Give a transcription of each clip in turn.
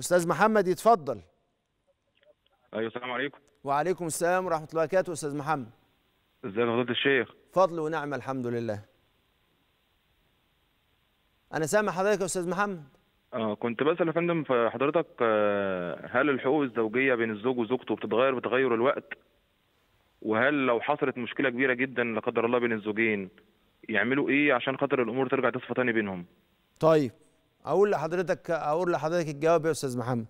استاذ محمد يتفضل ايوه السلام عليكم وعليكم السلام ورحمه الله وبركاته استاذ محمد ازي فضيله الشيخ فضل ونعمه الحمد لله انا سامع حضرتك يا استاذ محمد اه كنت بسال يا فندم في حضرتك آه، هل الحقوق الزوجيه بين الزوج وزوجته بتتغير بتغير الوقت وهل لو حصلت مشكله كبيره جدا لا قدر الله بين الزوجين يعملوا ايه عشان خاطر الامور ترجع تصفى تاني بينهم طيب اقول لحضرتك اقول لحضرتك الجواب يا استاذ محمد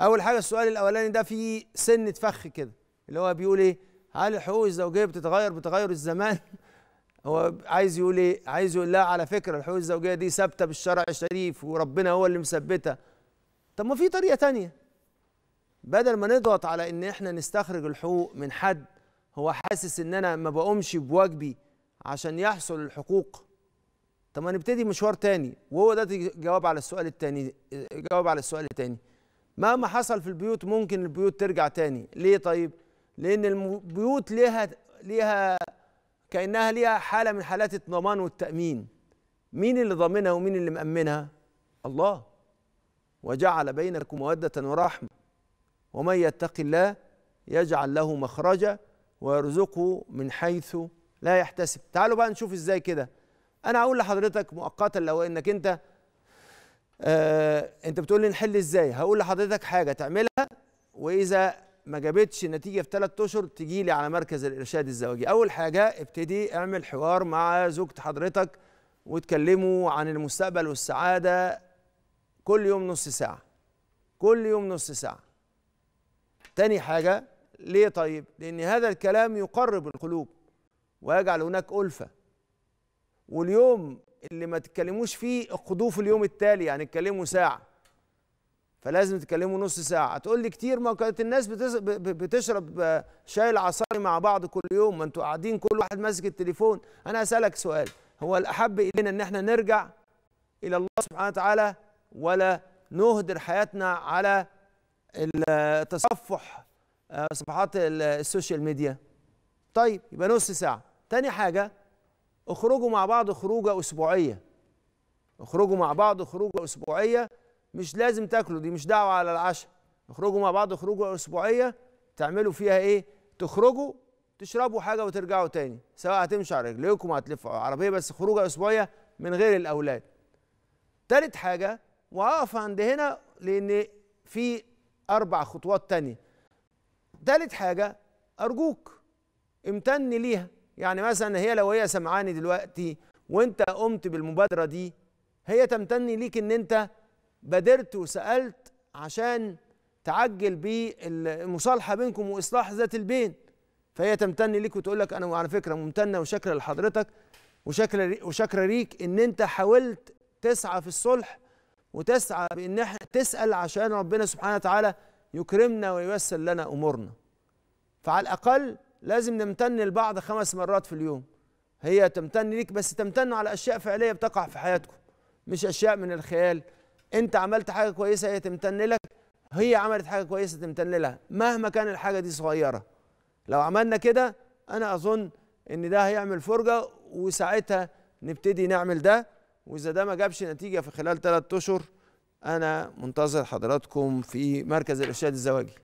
اول حاجه السؤال الاولاني ده فيه سنه فخ كده اللي هو بيقول ايه هل الحقوق الزوجيه بتتغير بتغير الزمان هو عايز يقول ايه عايز يقول لا على فكره الحقوق الزوجيه دي ثابته بالشرع الشريف وربنا هو اللي مثبتها طب ما في طريقه تانية بدل ما نضغط على ان احنا نستخرج الحقوق من حد هو حاسس ان انا ما بقومش بواجبي عشان يحصل الحقوق طب ما نبتدي مشوار تاني وهو ده جواب على السؤال التاني جواب على السؤال التاني مهما حصل في البيوت ممكن البيوت ترجع تاني ليه طيب لان البيوت ليها ليها كانها ليها حاله من حالات الضمان والتامين مين اللي ضامنها ومين اللي مامنها الله وجعل بينكم موده ورحمه ومن يتق الله يجعل له مخرجا ويرزقه من حيث لا يحتسب تعالوا بقى نشوف ازاي كده انا هقول لحضرتك مؤقتا لو انك انت آه انت بتقول لي نحل ازاي هقول لحضرتك حاجه تعملها واذا ما جابتش نتيجه في ثلاث اشهر تجي لي على مركز الارشاد الزواجي اول حاجه ابتدي اعمل حوار مع زوجة حضرتك وتكلموا عن المستقبل والسعاده كل يوم نص ساعه كل يوم نص ساعه تاني حاجه ليه طيب لان هذا الكلام يقرب القلوب ويجعل هناك الفه واليوم اللي ما تتكلموش فيه اقضوه في اليوم التالي يعني اتكلموا ساعه فلازم تتكلموا نص ساعه تقول لي كتير ما كانت الناس بتشرب شاي العصاري مع بعض كل يوم ما انتوا قاعدين كل واحد ماسك التليفون انا اسالك سؤال هو الاحب الينا ان احنا نرجع الى الله سبحانه وتعالى ولا نهدر حياتنا على التصفح آه، صفحات السوشيال ميديا طيب يبقى نص ساعه تاني حاجه اخرجوا مع بعض خروجه اسبوعيه اخرجوا مع بعض خروجه اسبوعيه مش لازم تاكلوا دي مش دعوه على العشاء اخرجوا مع بعض خروجه اسبوعيه تعملوا فيها ايه تخرجوا تشربوا حاجه وترجعوا تاني سواء هتمشوا على رجليكم هتلفوا عربيه بس خروجه اسبوعيه من غير الاولاد تالت حاجه وهقف عند هنا لان في اربع خطوات تانية تالت حاجه ارجوك امتن ليها يعني مثلا هي لو هي سمعاني دلوقتي وانت قمت بالمبادره دي هي تمتني ليك ان انت بادرت وسالت عشان تعجل بالمصالحه بينكم واصلاح ذات البين فهي تمتن ليك وتقول لك انا على فكره ممتنه وشاكره لحضرتك وشاكره وشاكره ليك ان انت حاولت تسعى في الصلح وتسعى بان احنا تسال عشان ربنا سبحانه وتعالى يكرمنا وييسر لنا امورنا فعلى الاقل لازم نمتن لبعض خمس مرات في اليوم هي تمتن ليك بس تمتنوا على اشياء فعليه بتقع في حياتكم مش اشياء من الخيال انت عملت حاجه كويسه هي تمتن لك هي عملت حاجه كويسه تمتن لها مهما كان الحاجه دي صغيره لو عملنا كده انا اظن ان ده هيعمل فرجه وساعتها نبتدي نعمل ده واذا ده ما جابش نتيجه في خلال ثلاث اشهر انا منتظر حضراتكم في مركز الارشاد الزواجي